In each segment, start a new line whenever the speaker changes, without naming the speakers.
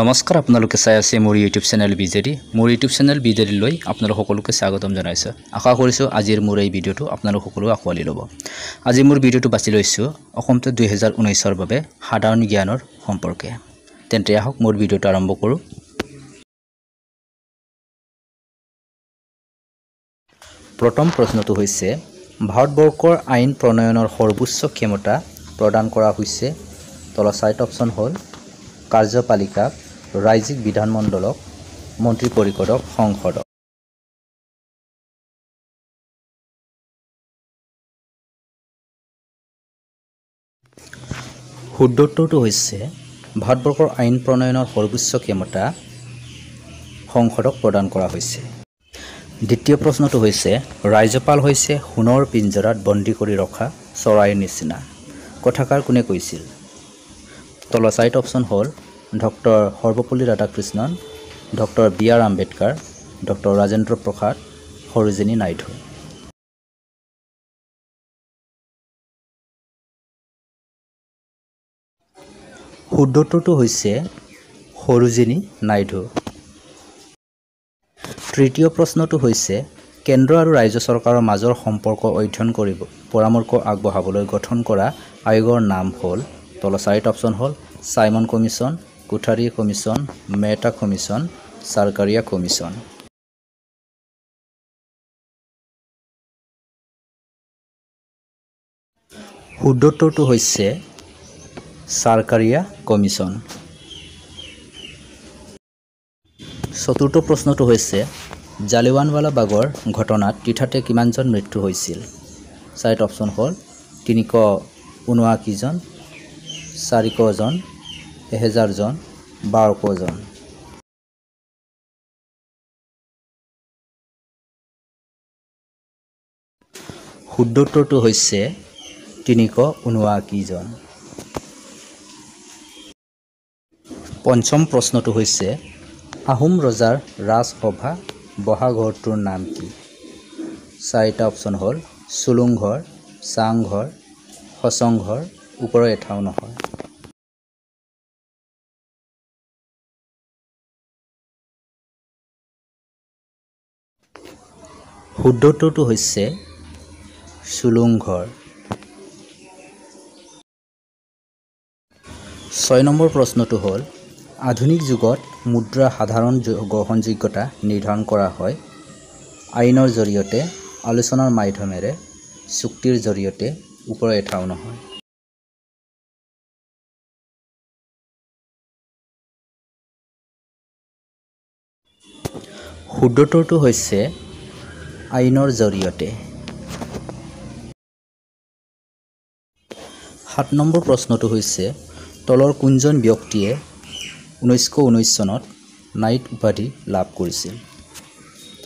নমস্কাৰ আপোনালোকে চাই আছে মোৰ ইউটিউব চেনেল বিজেডি মোৰ ইউটিউব চেনেল বিজেডি লই আপনাৰা সকলকে স্বাগতম জনাইছোঁ আশা কৰিছোঁ আজিৰ মোৰ এই ভিডিঅ'টো আপনাৰা সকল আঁকালি লব আজি মোৰ ভিডিঅ'টো বাছি লৈছোঁ লইছো দুহেজাৰ ঊনৈছৰ বাবে সাধাৰণ জ্ঞানৰ সম্পৰ্কে
তেন্তে আহক মোৰ ভিডিঅ'টো আৰম্ভ কৰোঁ
প্ৰথম প্ৰশ্নটো হৈছে ভাৰতবৰ্ষৰ আইন প্ৰণয়নৰ সৰ্বোচ্চ ক্ষমতা প্ৰদান কৰা হৈছে হয়েছে চাইট অপশ্যন হল কাৰ্যপালিকাক ৰাজ্যিক বিধানমণ্ডলক মন্ত্ৰী পৰিষদক সংসদক শুদ্ধোত্তৰটো হৈছে ভাৰতবৰ্ষৰ আইন প্ৰণয়নৰ সৰ্বোচ্চ ক্ষমতা সংসদক প্ৰদান কৰা হৈছে দ্বিতীয় প্ৰশ্নটো হৈছে ৰাজ্যপাল হৈছে সোণৰ পিঞ্জৰাত বন্দী কৰি ৰখা চৰাইৰ নিচিনা কথাকাৰ কোনে কৈছিল তলৰ চাৰিটা অপশ্যন হ'ল doctor Sarvepalli Radhakrishnan doctor B R Ambedkar doctor Rajendra
Prasad Sarojini Naidu শুদ্ধটোতো হৈছে
সৰোজিনী নাইডু তৃতীয় প্ৰশ্নটো হৈছে কেন্দ্ৰ আৰু ৰাজ্য চৰকাৰৰ মাজৰ সম্পৰ্ক অধ্যয়ন কৰিব পৰামৰ্শ আগবঢ়াবলৈ গঠন কৰা আয়োগৰ নাম হ'ল তলৰ চাৰিটা অপশ্যন হ'ল চাইমন কমিশ্যন কোঠাৰী কমিছন মেটা কমিছন চৰকাৰীয়া কমিছন শুদ্ধোত্তৰটো হৈছে চৰকাৰীয়া কমিছন চতুৰ্থ প্ৰশ্নটো হৈছে জালিৱানৱালা বাগৰ ঘটনাত তীৰ্থাতে কিমানজন মৃত্যু হৈছিল চাৰিটা অপশ্যন হ'ল তিনিশ ঊনআশীজন চাৰিশজন এহেজাৰজন
বাৰশজন শুদ্ধ উত্তৰটো হৈছে
তিনিশ ঊনআশীজন পঞ্চম প্ৰশ্নটো হৈছে আহোম ৰজাৰ ৰাজসভা বহাঘৰটোৰ নাম কি চাৰিটা অপশ্যন হ'ল চুলুংঘৰ চাংঘৰ সচংঘৰ ওপৰৰ এঠাও নহয় শুদ্ধ হৈছে চুলুংঘৰ ছয় নম্বৰ প্ৰশ্নটো হ'ল আধুনিক যুগত মুদ্ৰা সাধাৰণ গ্ৰহণযোগ্যতা নিৰ্ধাৰণ কৰা হয় আইনৰ জৰিয়তে আলোচনাৰ মাধ্যমেৰে চুক্তিৰ জৰিয়তে ওপৰ
এঠাও নহয় শুদ্ধটোৰটো হৈছে
আইনৰ জৰিয়তে সাত নম্বৰ প্ৰশ্নটো হৈছে তলৰ কোনজন ব্যক্তিয়ে ঊনৈছশ ঊনৈছ চনত নাইট উপাধি লাভ কৰিছিল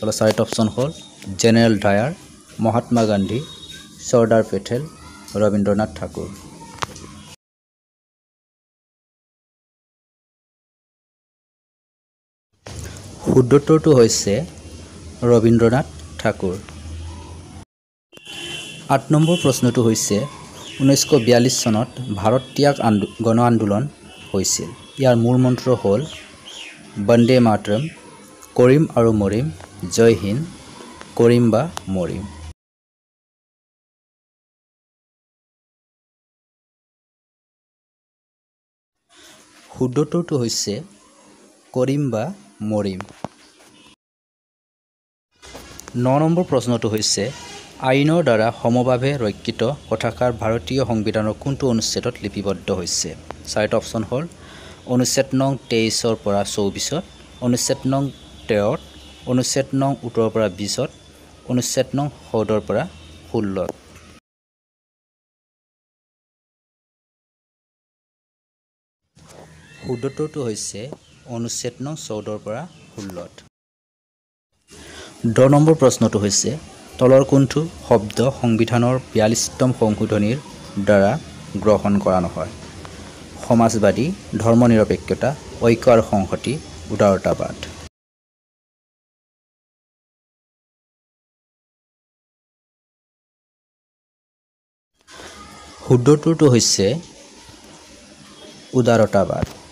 তলৰ চাৰিট অপশ্যন হ'ল জেনেৰেল ডায়াৰ মহাত্মা গান্ধী চৰ্দাৰ পেটেল
ৰবীন্দ্ৰনাথ ঠাকুৰ শুদ্ধোত্তৰটো হৈছে
ৰবীন্দ্ৰনাথ ঠাকুৰ আঠ নম্বৰ প্ৰশ্নটো হৈছে ঊনৈছশ বিয়াল্লিছ চনত ভাৰত ত্যাগ আন্দো গণ আন্দোলন হৈছিল ইয়াৰ মূল মন্ত্ৰ হল বন্দে মাতৰম কৰিম আৰু মৰিম জয়
হিন্দ কৰিম বা মৰিম
শুদ্ধটোটো
হৈছে কৰিম বা মৰিম ন নম্বৰ প্ৰশ্নটো হৈছে আইনৰ দ্বাৰা সমভাৱে ৰক্ষিত কথাষাৰ ভাৰতীয় সংবিধানৰ কোনটো অনুচ্ছেদত লিপিবদ্ধ হৈছে চাৰিটা অপশ্যন হ'ল অনুচ্ছেদ নং তেইছৰ পৰা চৌবিছত অনুচ্ছেদ নং তেৰত অনুচ্ছেদ নং ওঠৰৰ পৰা বিছত অনুচ্ছেদ নং সদৰ পৰা ষোল্লত শুদ্ধোত্তৰটো হৈছে অনুচ্ছেদ নং চৌদৰ পৰা ষোল্লত দহ নম্বৰ প্ৰশ্নটো হৈছে তলৰ কোনটো শব্দ সংবিধানৰ বিয়াল্লিছতম সংশোধনীৰ দ্বাৰা গ্ৰহণ কৰা নহয় সমাজবাদী ধৰ্ম নিৰপেক্ষতা
ঐক্য আৰু সংহতি উদাৰতাবাদ
শুদ্ধটোৰটো হৈছে উদাৰতাবাদ